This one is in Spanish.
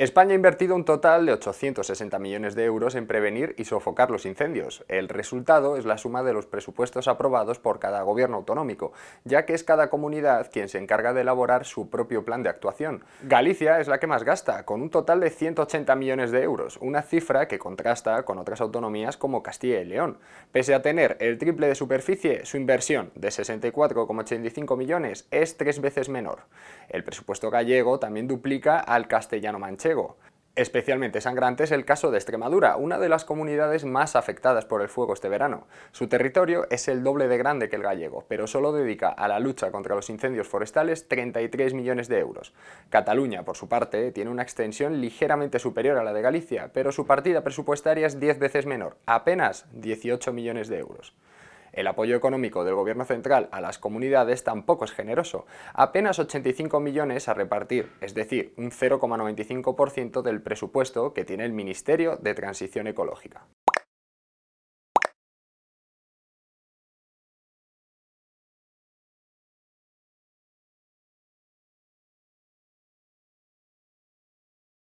España ha invertido un total de 860 millones de euros en prevenir y sofocar los incendios. El resultado es la suma de los presupuestos aprobados por cada gobierno autonómico, ya que es cada comunidad quien se encarga de elaborar su propio plan de actuación. Galicia es la que más gasta, con un total de 180 millones de euros, una cifra que contrasta con otras autonomías como Castilla y León. Pese a tener el triple de superficie, su inversión de 64,85 millones es tres veces menor. El presupuesto gallego también duplica al castellano manchego Especialmente sangrante es el caso de Extremadura, una de las comunidades más afectadas por el fuego este verano. Su territorio es el doble de grande que el gallego, pero solo dedica a la lucha contra los incendios forestales 33 millones de euros. Cataluña, por su parte, tiene una extensión ligeramente superior a la de Galicia, pero su partida presupuestaria es 10 veces menor, apenas 18 millones de euros. El apoyo económico del gobierno central a las comunidades tampoco es generoso, apenas 85 millones a repartir, es decir, un 0,95% del presupuesto que tiene el Ministerio de Transición Ecológica.